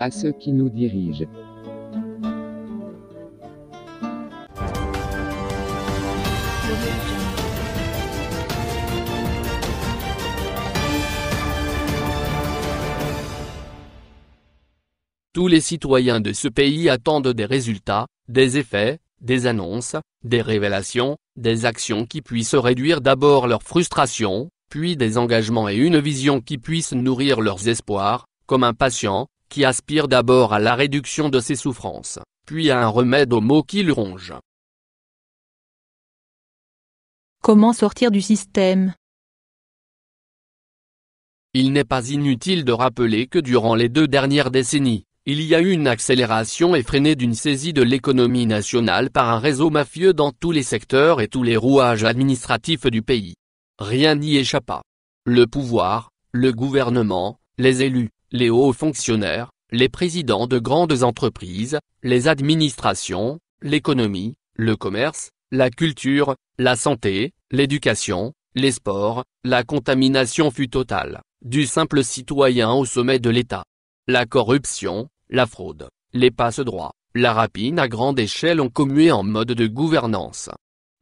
à ceux qui nous dirigent. Tous les citoyens de ce pays attendent des résultats, des effets, des annonces, des révélations, des actions qui puissent réduire d'abord leur frustration, puis des engagements et une vision qui puisse nourrir leurs espoirs, comme un patient, qui aspire d'abord à la réduction de ses souffrances, puis à un remède aux maux qui le rongent. Comment sortir du système Il n'est pas inutile de rappeler que durant les deux dernières décennies, il y a eu une accélération effrénée d'une saisie de l'économie nationale par un réseau mafieux dans tous les secteurs et tous les rouages administratifs du pays. Rien n'y échappa. Le pouvoir, le gouvernement, les élus, les hauts fonctionnaires, les présidents de grandes entreprises, les administrations, l'économie, le commerce, la culture, la santé, l'éducation, les sports, la contamination fut totale, du simple citoyen au sommet de l'État. La corruption, la fraude, les passe-droits, la rapine à grande échelle ont commué en mode de gouvernance.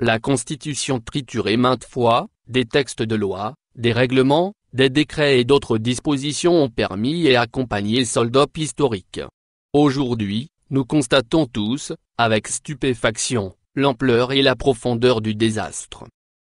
La Constitution triturée maintes fois, des textes de loi, des règlements, des décrets et d'autres dispositions ont permis et accompagné le soldat historique. Aujourd'hui, nous constatons tous, avec stupéfaction, l'ampleur et la profondeur du désastre.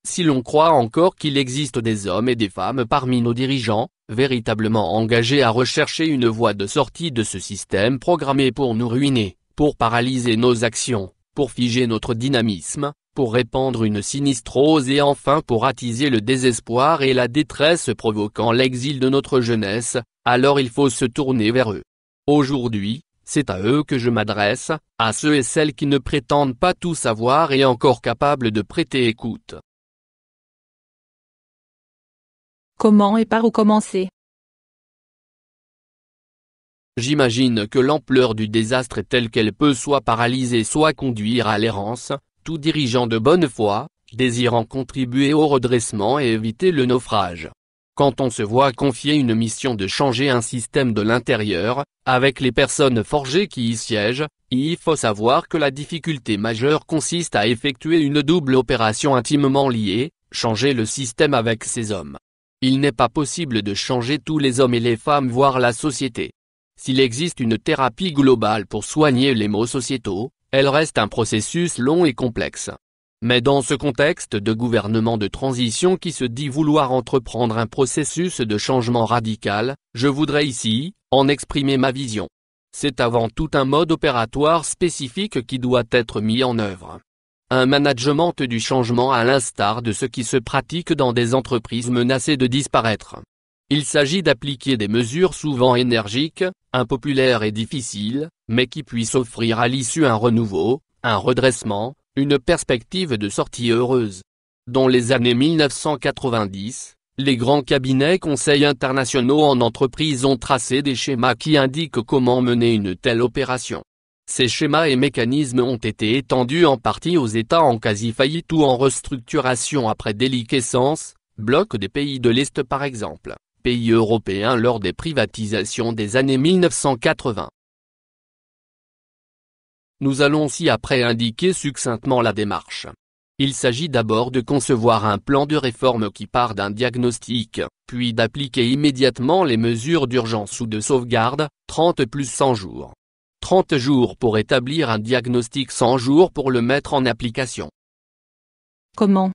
Si l'on croit encore qu'il existe des hommes et des femmes parmi nos dirigeants, véritablement engagés à rechercher une voie de sortie de ce système programmé pour nous ruiner, pour paralyser nos actions, pour figer notre dynamisme, pour répandre une sinistrose et enfin pour attiser le désespoir et la détresse provoquant l'exil de notre jeunesse, alors il faut se tourner vers eux. Aujourd'hui, c'est à eux que je m'adresse, à ceux et celles qui ne prétendent pas tout savoir et encore capables de prêter écoute. Comment et par où commencer J'imagine que l'ampleur du désastre est telle qu'elle peut soit paralyser soit conduire à l'errance, tout dirigeant de bonne foi, désirant contribuer au redressement et éviter le naufrage. Quand on se voit confier une mission de changer un système de l'intérieur, avec les personnes forgées qui y siègent, il faut savoir que la difficulté majeure consiste à effectuer une double opération intimement liée, changer le système avec ses hommes. Il n'est pas possible de changer tous les hommes et les femmes voire la société. S'il existe une thérapie globale pour soigner les maux sociétaux, elle reste un processus long et complexe. Mais dans ce contexte de gouvernement de transition qui se dit vouloir entreprendre un processus de changement radical, je voudrais ici, en exprimer ma vision. C'est avant tout un mode opératoire spécifique qui doit être mis en œuvre. Un management du changement à l'instar de ce qui se pratique dans des entreprises menacées de disparaître. Il s'agit d'appliquer des mesures souvent énergiques, impopulaires et difficiles, mais qui puissent offrir à l'issue un renouveau, un redressement, une perspective de sortie heureuse. Dans les années 1990, les grands cabinets conseils internationaux en entreprise ont tracé des schémas qui indiquent comment mener une telle opération. Ces schémas et mécanismes ont été étendus en partie aux États en quasi-faillite ou en restructuration après déliquescence, bloc des pays de l'Est par exemple pays européens lors des privatisations des années 1980. Nous allons ci-après indiquer succinctement la démarche. Il s'agit d'abord de concevoir un plan de réforme qui part d'un diagnostic, puis d'appliquer immédiatement les mesures d'urgence ou de sauvegarde, 30 plus 100 jours. 30 jours pour établir un diagnostic 100 jours pour le mettre en application. Comment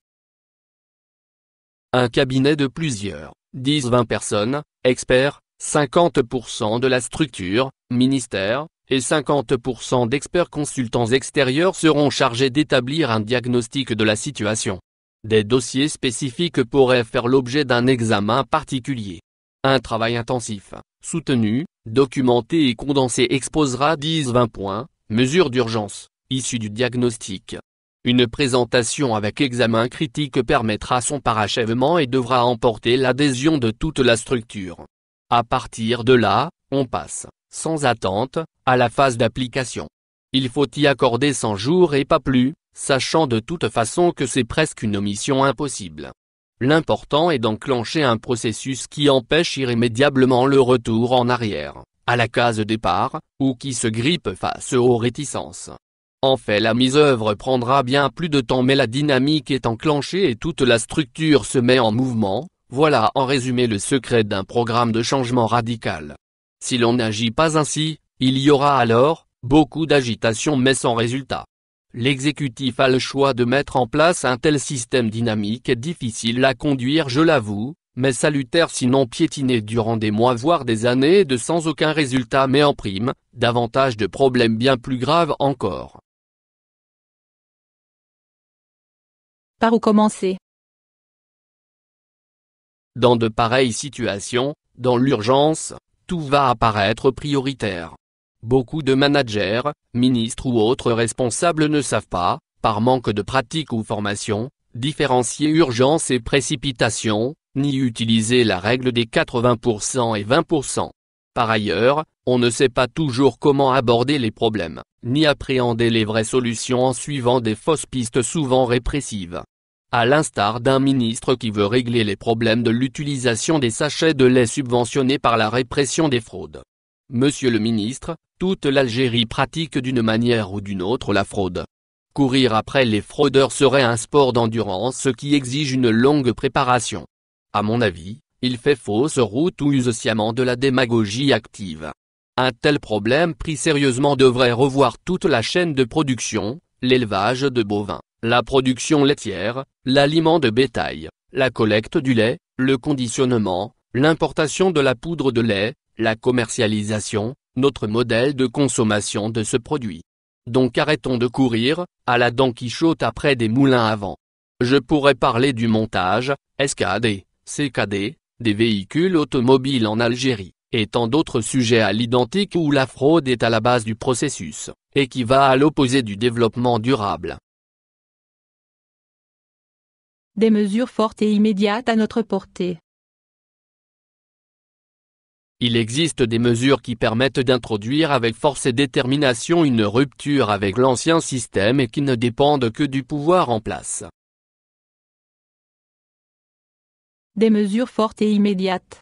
Un cabinet de plusieurs, 10-20 personnes, experts, 50% de la structure, ministère, et 50% d'experts consultants extérieurs seront chargés d'établir un diagnostic de la situation. Des dossiers spécifiques pourraient faire l'objet d'un examen particulier. Un travail intensif, soutenu, documenté et condensé exposera 10-20 points, mesures d'urgence, issues du diagnostic, une présentation avec examen critique permettra son parachèvement et devra emporter l'adhésion de toute la structure. À partir de là, on passe, sans attente, à la phase d'application. Il faut y accorder 100 jours et pas plus, sachant de toute façon que c'est presque une omission impossible. L'important est d'enclencher un processus qui empêche irrémédiablement le retour en arrière, à la case départ, ou qui se grippe face aux réticences. En fait la mise œuvre prendra bien plus de temps mais la dynamique est enclenchée et toute la structure se met en mouvement, voilà en résumé le secret d'un programme de changement radical. Si l'on n'agit pas ainsi, il y aura alors, beaucoup d'agitation mais sans résultat. L'exécutif a le choix de mettre en place un tel système dynamique et difficile à conduire je l'avoue, mais salutaire sinon piétiné durant des mois voire des années de sans aucun résultat mais en prime, davantage de problèmes bien plus graves encore. Par où commencer Dans de pareilles situations, dans l'urgence, tout va apparaître prioritaire. Beaucoup de managers, ministres ou autres responsables ne savent pas, par manque de pratique ou formation, différencier urgence et précipitation, ni utiliser la règle des 80% et 20%. Par ailleurs, on ne sait pas toujours comment aborder les problèmes, ni appréhender les vraies solutions en suivant des fausses pistes souvent répressives à l'instar d'un ministre qui veut régler les problèmes de l'utilisation des sachets de lait subventionnés par la répression des fraudes. Monsieur le ministre, toute l'Algérie pratique d'une manière ou d'une autre la fraude. Courir après les fraudeurs serait un sport d'endurance qui exige une longue préparation. À mon avis, il fait fausse route ou use sciemment de la démagogie active. Un tel problème pris sérieusement devrait revoir toute la chaîne de production, l'élevage de bovins, la production laitière, l'aliment de bétail, la collecte du lait, le conditionnement, l'importation de la poudre de lait, la commercialisation, notre modèle de consommation de ce produit. Donc arrêtons de courir, à la dent qui chaute après des moulins à vent. Je pourrais parler du montage, SKD, CKD, des véhicules automobiles en Algérie, et tant d'autres sujets à l'identique où la fraude est à la base du processus, et qui va à l'opposé du développement durable des mesures fortes et immédiates à notre portée. Il existe des mesures qui permettent d'introduire avec force et détermination une rupture avec l'ancien système et qui ne dépendent que du pouvoir en place. Des mesures fortes et immédiates.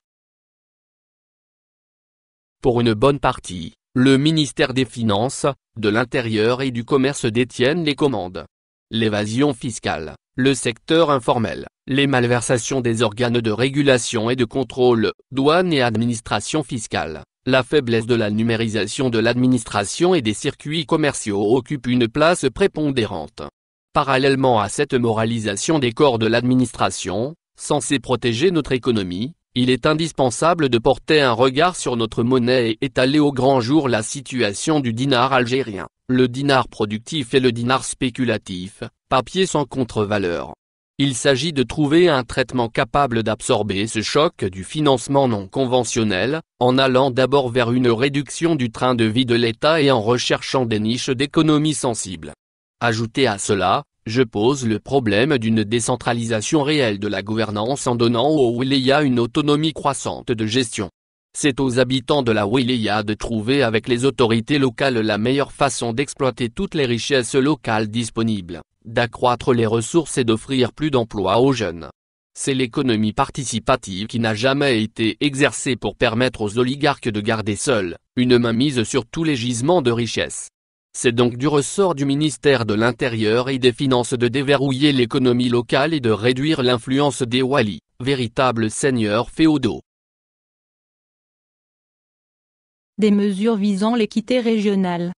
Pour une bonne partie, le ministère des Finances, de l'Intérieur et du Commerce détiennent les commandes. L'évasion fiscale, le secteur informel, les malversations des organes de régulation et de contrôle, douane et administration fiscale, la faiblesse de la numérisation de l'administration et des circuits commerciaux occupent une place prépondérante. Parallèlement à cette moralisation des corps de l'administration, censée protéger notre économie, il est indispensable de porter un regard sur notre monnaie et étaler au grand jour la situation du dinar algérien le dinar productif et le dinar spéculatif, papier sans contre-valeur. Il s'agit de trouver un traitement capable d'absorber ce choc du financement non conventionnel, en allant d'abord vers une réduction du train de vie de l'État et en recherchant des niches d'économie sensibles. Ajouté à cela, je pose le problème d'une décentralisation réelle de la gouvernance en donnant au Wilaya une autonomie croissante de gestion. C'est aux habitants de la Wilaya de trouver avec les autorités locales la meilleure façon d'exploiter toutes les richesses locales disponibles, d'accroître les ressources et d'offrir plus d'emplois aux jeunes. C'est l'économie participative qui n'a jamais été exercée pour permettre aux oligarques de garder seuls, une mainmise sur tous les gisements de richesses. C'est donc du ressort du ministère de l'Intérieur et des Finances de déverrouiller l'économie locale et de réduire l'influence des Wali, véritables seigneurs féodaux. des mesures visant l'équité régionale.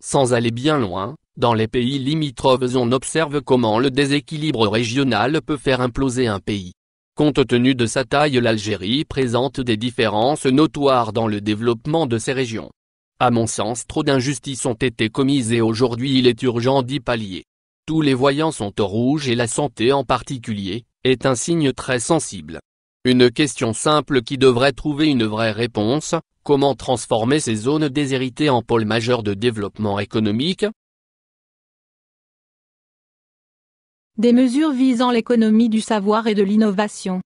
Sans aller bien loin, dans les pays limitrophes on observe comment le déséquilibre régional peut faire imploser un pays. Compte tenu de sa taille l'Algérie présente des différences notoires dans le développement de ses régions. À mon sens trop d'injustices ont été commises et aujourd'hui il est urgent d'y pallier. Tous les voyants sont au rouge et la santé en particulier, est un signe très sensible. Une question simple qui devrait trouver une vraie réponse, comment transformer ces zones déshéritées en pôles majeurs de développement économique Des mesures visant l'économie du savoir et de l'innovation.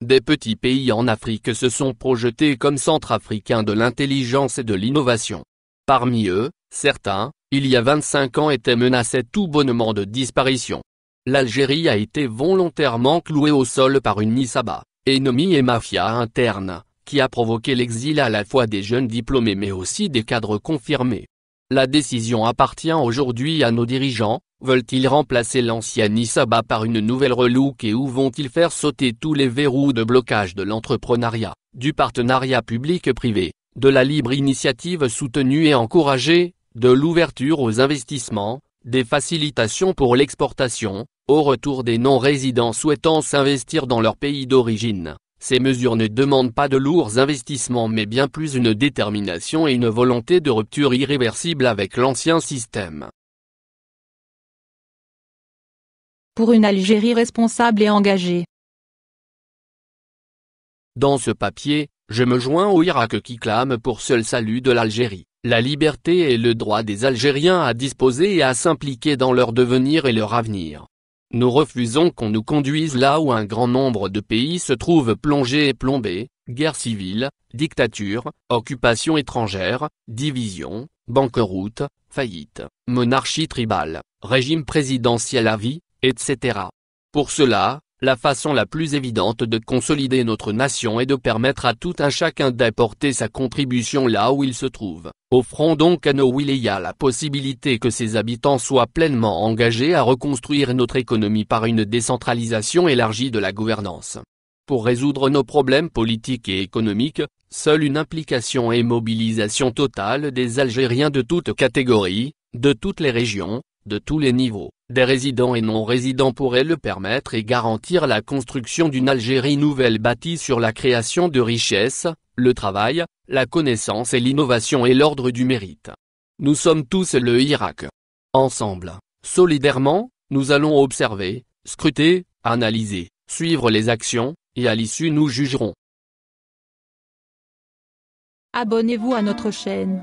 Des petits pays en Afrique se sont projetés comme centre africain de l'intelligence et de l'innovation. Parmi eux, certains, il y a 25 ans étaient menacés tout bonnement de disparition l'Algérie a été volontairement clouée au sol par une Nisaba, ennemie et mafia interne, qui a provoqué l'exil à la fois des jeunes diplômés mais aussi des cadres confirmés. La décision appartient aujourd'hui à nos dirigeants, veulent-ils remplacer l'ancienne Nisaba par une nouvelle relouque et où vont-ils faire sauter tous les verrous de blocage de l'entrepreneuriat, du partenariat public-privé, de la libre initiative soutenue et encouragée, de l'ouverture aux investissements, des facilitations pour l'exportation, au retour des non-résidents souhaitant s'investir dans leur pays d'origine. Ces mesures ne demandent pas de lourds investissements mais bien plus une détermination et une volonté de rupture irréversible avec l'ancien système. Pour une Algérie responsable et engagée. Dans ce papier, je me joins au Irak qui clame pour seul salut de l'Algérie, la liberté et le droit des Algériens à disposer et à s'impliquer dans leur devenir et leur avenir. Nous refusons qu'on nous conduise là où un grand nombre de pays se trouvent plongés et plombés, guerre civile, dictature, occupation étrangère, division, banqueroute, faillite, monarchie tribale, régime présidentiel à vie, etc. Pour cela, la façon la plus évidente de consolider notre nation est de permettre à tout un chacun d'apporter sa contribution là où il se trouve, offrons donc à nos Wilaya la possibilité que ses habitants soient pleinement engagés à reconstruire notre économie par une décentralisation élargie de la gouvernance. Pour résoudre nos problèmes politiques et économiques, seule une implication et mobilisation totale des Algériens de toutes catégories, de toutes les régions, de tous les niveaux, des résidents et non-résidents pourraient le permettre et garantir la construction d'une Algérie nouvelle bâtie sur la création de richesses, le travail, la connaissance et l'innovation et l'ordre du mérite. Nous sommes tous le Irak. Ensemble, solidairement, nous allons observer, scruter, analyser, suivre les actions, et à l'issue nous jugerons. Abonnez-vous à notre chaîne.